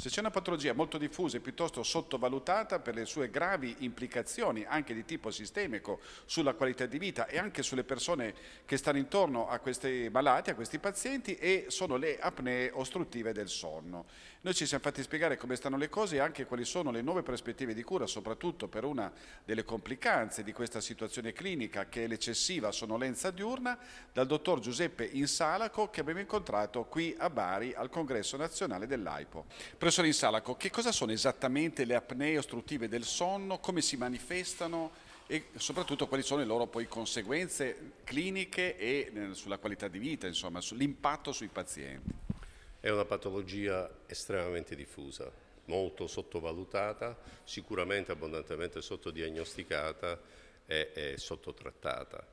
Se c'è una patologia molto diffusa e piuttosto sottovalutata per le sue gravi implicazioni anche di tipo sistemico sulla qualità di vita e anche sulle persone che stanno intorno a questi malati, a questi pazienti e sono le apnee ostruttive del sonno. Noi ci siamo fatti spiegare come stanno le cose e anche quali sono le nuove prospettive di cura, soprattutto per una delle complicanze di questa situazione clinica che è l'eccessiva sonnolenza diurna, dal dottor Giuseppe Insalaco che abbiamo incontrato qui a Bari al congresso nazionale dell'AIPO. Professore Insalaco, che cosa sono esattamente le apnee ostruttive del sonno, come si manifestano e soprattutto quali sono le loro poi conseguenze cliniche e eh, sulla qualità di vita, insomma, sull'impatto sui pazienti? È una patologia estremamente diffusa, molto sottovalutata, sicuramente abbondantemente sottodiagnosticata e, e sottotrattata.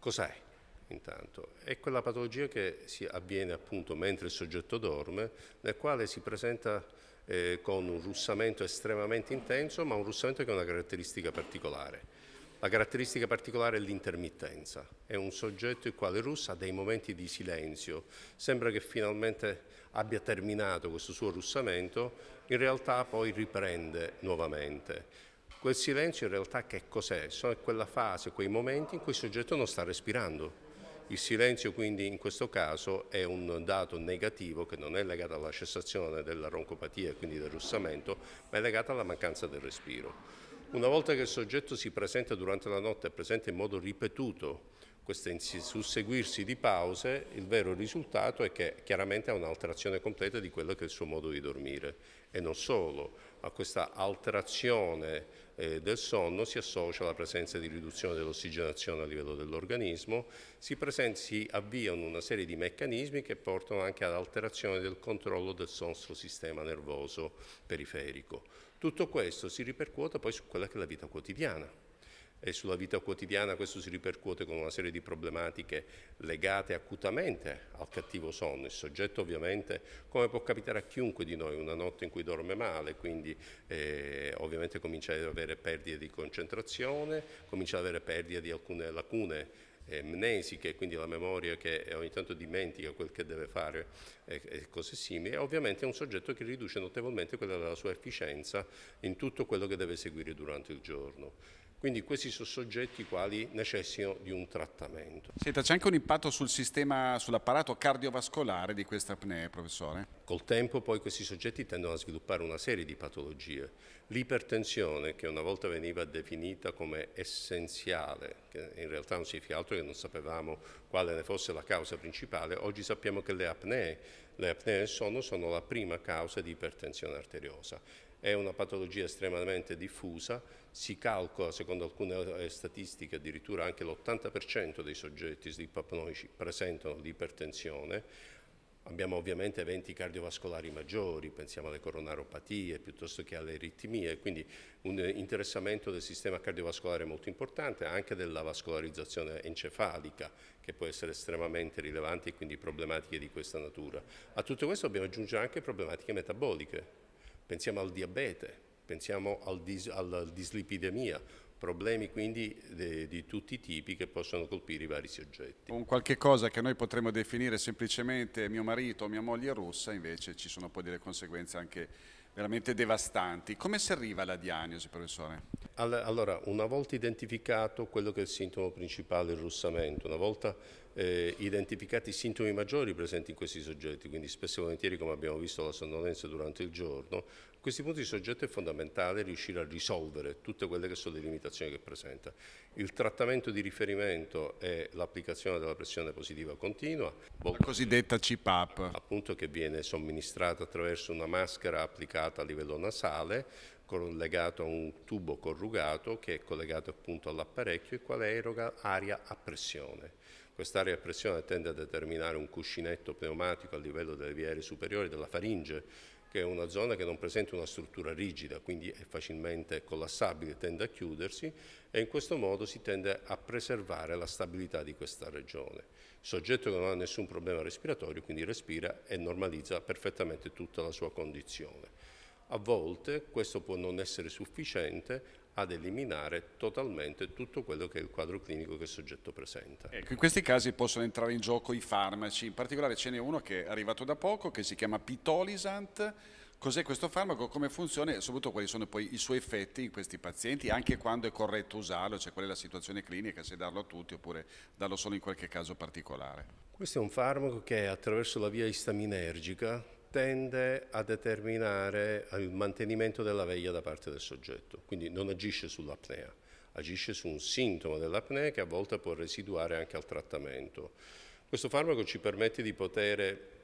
Cos'è? intanto. È quella patologia che avviene appunto mentre il soggetto dorme, nel quale si presenta eh, con un russamento estremamente intenso, ma un russamento che ha una caratteristica particolare. La caratteristica particolare è l'intermittenza. È un soggetto il quale russa ha dei momenti di silenzio. Sembra che finalmente abbia terminato questo suo russamento, in realtà poi riprende nuovamente. Quel silenzio in realtà che cos'è? Sono quella fase, quei momenti in cui il soggetto non sta respirando il silenzio quindi in questo caso è un dato negativo che non è legato alla cessazione della roncopatia e quindi del russamento, ma è legato alla mancanza del respiro. Una volta che il soggetto si presenta durante la notte e presenta in modo ripetuto questo susseguirsi di pause, il vero risultato è che chiaramente ha un'alterazione completa di quello che è il suo modo di dormire e non solo, a questa alterazione eh, del sonno si associa la presenza di riduzione dell'ossigenazione a livello dell'organismo, si, si avviano una serie di meccanismi che portano anche all'alterazione del controllo del nostro sistema nervoso periferico. Tutto questo si ripercuota poi su quella che è la vita quotidiana e sulla vita quotidiana questo si ripercuote con una serie di problematiche legate acutamente al cattivo sonno. Il soggetto ovviamente, come può capitare a chiunque di noi, una notte in cui dorme male, quindi eh, ovviamente comincia ad avere perdite di concentrazione, comincia ad avere perdite di alcune lacune amnesiche, eh, quindi la memoria che ogni tanto dimentica quel che deve fare e, cose simili, ovviamente è un soggetto che riduce notevolmente quella della sua efficienza in tutto quello che deve seguire durante il giorno. Quindi questi sono soggetti i quali necessitano di un trattamento. Senta, c'è anche un impatto sul sistema, sull'apparato cardiovascolare di questa apnea, professore? Col tempo poi questi soggetti tendono a sviluppare una serie di patologie. L'ipertensione, che una volta veniva definita come essenziale, che in realtà non significa altro che non sapevamo quale ne fosse la causa principale, oggi sappiamo che le apnee, le apnee del sono la prima causa di ipertensione arteriosa è una patologia estremamente diffusa, si calcola secondo alcune eh, statistiche addirittura anche l'80% dei soggetti apnoici presentano l'ipertensione, Abbiamo ovviamente eventi cardiovascolari maggiori, pensiamo alle coronaropatie piuttosto che alle eritmie, quindi un interessamento del sistema cardiovascolare molto importante, anche della vascolarizzazione encefalica che può essere estremamente rilevante e quindi problematiche di questa natura. A tutto questo dobbiamo aggiungere anche problematiche metaboliche, pensiamo al diabete, pensiamo al dis, alla dislipidemia, problemi quindi de, di tutti i tipi che possono colpire i vari soggetti. Un qualche cosa che noi potremmo definire semplicemente mio marito o mia moglie russa, invece ci sono poi delle conseguenze anche veramente devastanti. Come si arriva alla diagnosi, professore? Allora, una volta identificato quello che è il sintomo principale, il russamento, una volta eh, identificati i sintomi maggiori presenti in questi soggetti, quindi spesso e volentieri come abbiamo visto la sonnolenza durante il giorno, a questi punti di soggetto è fondamentale riuscire a risolvere tutte quelle che sono le limitazioni che presenta. Il trattamento di riferimento è l'applicazione della pressione positiva continua. Boh, la cosiddetta CPAP. Appunto che viene somministrata attraverso una maschera applicata a livello nasale, collegato a un tubo corrugato che è collegato appunto all'apparecchio e quale eroga aria a pressione. Quest'area a pressione tende a determinare un cuscinetto pneumatico a livello delle vie aeree superiori della faringe, che è una zona che non presenta una struttura rigida, quindi è facilmente collassabile, tende a chiudersi e in questo modo si tende a preservare la stabilità di questa regione. Il soggetto che non ha nessun problema respiratorio, quindi respira e normalizza perfettamente tutta la sua condizione. A volte questo può non essere sufficiente ad eliminare totalmente tutto quello che è il quadro clinico che il soggetto presenta. Ecco, in questi casi possono entrare in gioco i farmaci, in particolare ce n'è uno che è arrivato da poco che si chiama Pitolisant. Cos'è questo farmaco, come funziona e soprattutto quali sono poi i suoi effetti in questi pazienti, anche quando è corretto usarlo, cioè qual è la situazione clinica, se darlo a tutti oppure darlo solo in qualche caso particolare? Questo è un farmaco che attraverso la via istaminergica tende a determinare eh, il mantenimento della veglia da parte del soggetto, quindi non agisce sull'apnea, agisce su un sintomo dell'apnea che a volte può residuare anche al trattamento. Questo farmaco ci permette di poter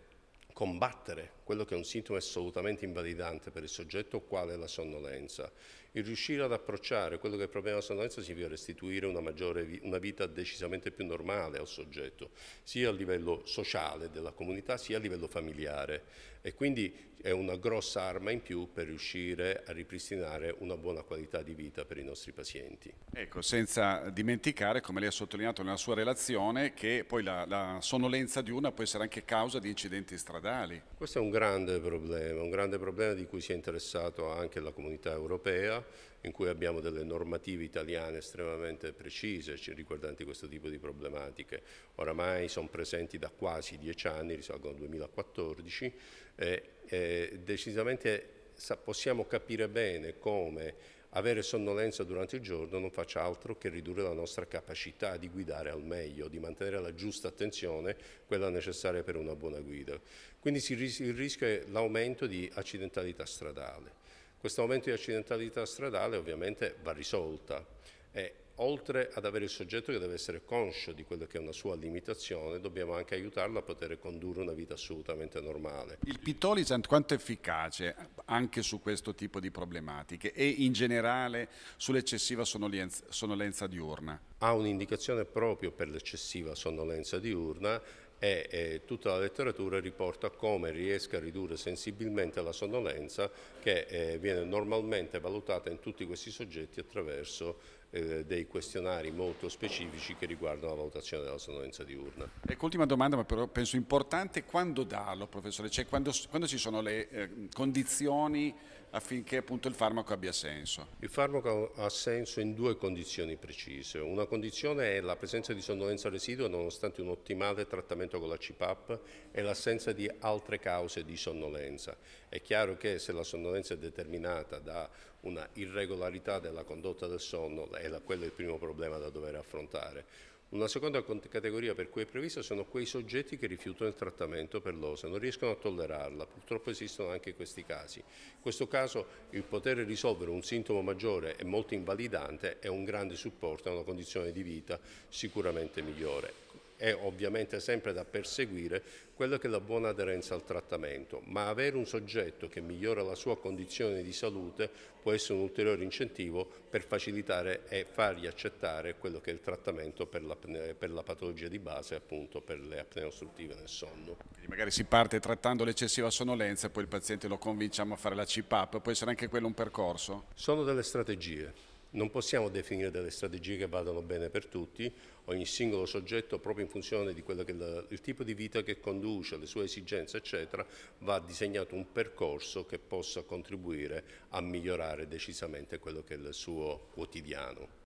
combattere quello che è un sintomo assolutamente invalidante per il soggetto quale è la sonnolenza. Il riuscire ad approcciare quello che è il problema della sonnolenza significa restituire una, maggiore, una vita decisamente più normale al soggetto, sia a livello sociale della comunità sia a livello familiare e quindi è una grossa arma in più per riuscire a ripristinare una buona qualità di vita per i nostri pazienti. Ecco, senza dimenticare, come lei ha sottolineato nella sua relazione, che poi la, la sonnolenza una può essere anche causa di incidenti stradali. Questo è un grande problema, un grande problema di cui si è interessato anche la comunità europea in cui abbiamo delle normative italiane estremamente precise riguardanti questo tipo di problematiche. Oramai sono presenti da quasi dieci anni, risalgono al 2014, e, e decisamente possiamo capire bene come avere sonnolenza durante il giorno non faccia altro che ridurre la nostra capacità di guidare al meglio, di mantenere la giusta attenzione, quella necessaria per una buona guida. Quindi il rischio è l'aumento di accidentalità stradale. Questo aumento di accidentalità stradale ovviamente va risolta e oltre ad avere il soggetto che deve essere conscio di quella che è una sua limitazione, dobbiamo anche aiutarlo a poter condurre una vita assolutamente normale. Il Pitolisant quanto è efficace anche su questo tipo di problematiche e in generale sull'eccessiva sonnolenza, sonnolenza diurna? Ha un'indicazione proprio per l'eccessiva sonnolenza diurna e eh, tutta la letteratura riporta come riesca a ridurre sensibilmente la sonnolenza che eh, viene normalmente valutata in tutti questi soggetti attraverso eh, dei questionari molto specifici che riguardano la valutazione della sonnolenza diurna. Ecco, ultima domanda, ma però penso importante, quando darlo, professore? Cioè, quando, quando ci sono le eh, condizioni affinché appunto il farmaco abbia senso? Il farmaco ha senso in due condizioni precise. Una condizione è la presenza di sonnolenza residua nonostante un ottimale trattamento con la CPAP e l'assenza di altre cause di sonnolenza. È chiaro che se la sonnolenza è determinata da una irregolarità della condotta del sonno, è quello il primo problema da dover affrontare. Una seconda categoria per cui è prevista sono quei soggetti che rifiutano il trattamento per l'osa, non riescono a tollerarla, purtroppo esistono anche questi casi. In questo caso il poter risolvere un sintomo maggiore e molto invalidante è un grande supporto a una condizione di vita sicuramente migliore è ovviamente sempre da perseguire quello che è la buona aderenza al trattamento, ma avere un soggetto che migliora la sua condizione di salute può essere un ulteriore incentivo per facilitare e fargli accettare quello che è il trattamento per la, per la patologia di base, appunto per le apnee ostruttive nel sonno. Quindi magari si parte trattando l'eccessiva sonnolenza poi il paziente lo convinciamo a fare la CPAP, può essere anche quello un percorso? Sono delle strategie. Non possiamo definire delle strategie che vadano bene per tutti, ogni singolo soggetto proprio in funzione di quello che la, il tipo di vita che conduce, le sue esigenze eccetera, va disegnato un percorso che possa contribuire a migliorare decisamente quello che è il suo quotidiano.